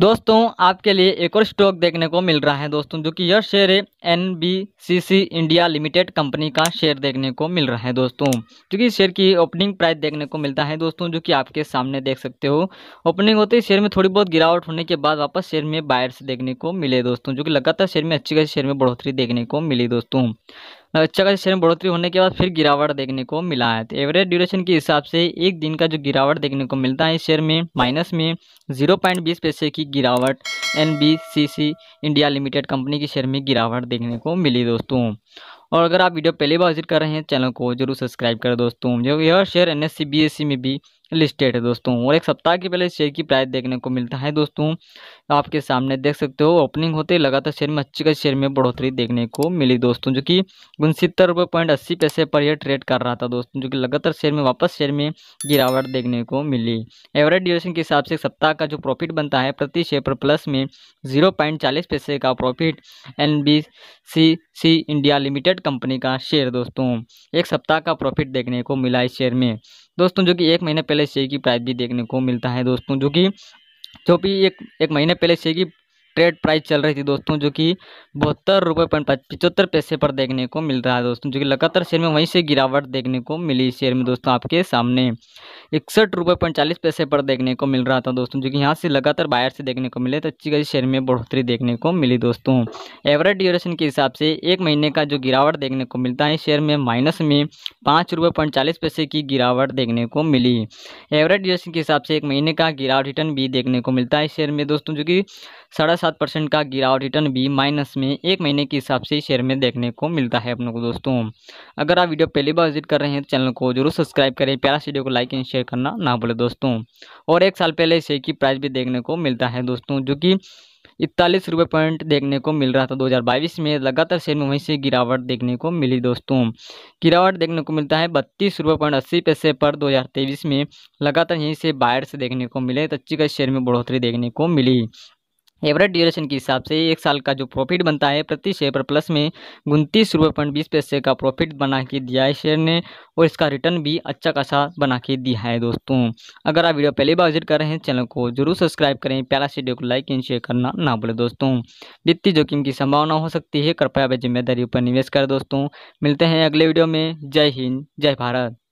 दोस्तों आपके लिए एक और स्टॉक देखने को मिल रहा है दोस्तों जो कि यह शेयर है सी इंडिया लिमिटेड कंपनी का शेयर देखने को मिल रहा है दोस्तों जो कि शेयर की ओपनिंग प्राइस देखने को मिलता है दोस्तों जो कि आपके सामने देख सकते हो ओपनिंग होते ही शेयर में थोड़ी बहुत गिरावट होने के बाद वापस शेयर में बायर्स देखने को मिले दोस्तों जो कि लगातार शेयर में अच्छी खासी शेयर में बढ़ोतरी देखने को मिली दोस्तों अच्छा का शेयर में बढ़ोतरी होने के बाद फिर गिरावट देखने को मिला है तो एवरेज ड्यूरेशन के हिसाब से एक दिन का जो गिरावट देखने को मिलता है इस शेयर में माइनस में जीरो पॉइंट बीस पैसे की गिरावट N B C C India limited company के शेयर में गिरावट देखने को मिली दोस्तों और अगर आप वीडियो पहली बार विजिट कर रहे हैं चैनल को जरूर सब्सक्राइब करें दोस्तों जो यह share N S C B S C में भी लिस्टेड है दोस्तों और एक सप्ताह के पहले शेयर की प्राइस देखने को मिलता है दोस्तों आपके सामने देख सकते हो ओपनिंग होते लगातार शेयर में अच्छी खासी शेयर में बढ़ोतरी देखने को मिली दोस्तों जो कि उनसत्तर रुपये पॉइंट अस्सी पैसे पर यह ट्रेड कर रहा था दोस्तों जो कि लगातार शेयर में वापस शेयर में गिरावट देखने को मिली एवरेज ड्यूरेशन के हिसाब से सप्ताह का जो प्रॉफिट बनता है प्रति शेयर पर प्लस में जीरो पॉइंट चालीस पैसे का profit N B C C India limited company का शेयर दोस्तों एक सप्ताह का प्रॉफिट देखने को मिला इस शेयर में दोस्तों जो कि एक महीने पहले शेयर की प्राइस भी देखने को मिलता है दोस्तों जो कि जो भी एक एक महीने पहले शेयर की ट्रेड प्राइस चल रही थी दोस्तों जो कि बहत्तर रुपये पॉइंट पिचहत्तर पैसे पर देखने को मिल रहा है दोस्तों जो कि लगातार शेयर में वहीं से गिरावट देखने को मिली शेयर में दोस्तों आपके सामने इकसठ रुपये पैंतालीस पैसे पर देखने को मिल रहा था दोस्तों जो कि यहाँ से लगातार बायर से देखने को मिले तो अच्छी खासी शेयर में बढ़ोतरी देखने को मिली दोस्तों एवरेज ड्यूरेशन के हिसाब से एक महीने का जो गिरावट देखने को मिलता है शेयर में माइनस में पाँच रुपये पैंतालीस पैसे की गिरावट देखने को मिली एवरेज ड्यूरेशन के हिसाब से एक महीने का गिरावट रिटर्न भी देखने को मिलता है शेयर में दोस्तों जो कि साढ़े सात परसेंट का गिरावट रिटर्न भी माइनस में एक महीने के हिसाब से शेयर में देखने को मिलता है अपनों को दोस्तों अगर आप वीडियो पहली बार विजिट कर रहे हैं तो चैनल को जरूर सब्सक्राइब करें प्यारा वीडियो को लाइक एंड शेयर शेयर करना ना भूलें दोस्तों और एक साल पहले शेयर की प्राइस भी देखने को मिलता है दोस्तों जो कि इकतालीस रुपये पॉइंट देखने को मिल रहा था 2022 में लगातार शेयर में वहीं से गिरावट देखने को मिली दोस्तों गिरावट देखने को मिलता है बत्तीस रुपये पॉइंट अस्सी पैसे पर 2023 में लगातार यहीं से बायर्स देखने को मिले तो अच्छी का शेयर में बढ़ोतरी देखने को मिली एवरेज ड्यूरेशन के हिसाब से एक साल का जो प्रॉफिट बनता है प्रति शेयर पर प्लस में उनतीस रुपये पॉइंट बीस पैसे का प्रॉफिट बना के दिया है शेयर ने और इसका रिटर्न भी अच्छा खासा बना के दिया है दोस्तों अगर आप वीडियो पहली बार विजिट कर रहे हैं चैनल को जरूर सब्सक्राइब करें प्यारा से वीडियो को लाइक एंड शेयर करना ना भूलें दोस्तों वित्तीय जोखिम की संभावना हो सकती है कृपया वे जिम्मेदारी पर निवेश करें दोस्तों मिलते हैं अगले वीडियो में जय हिंद जय भारत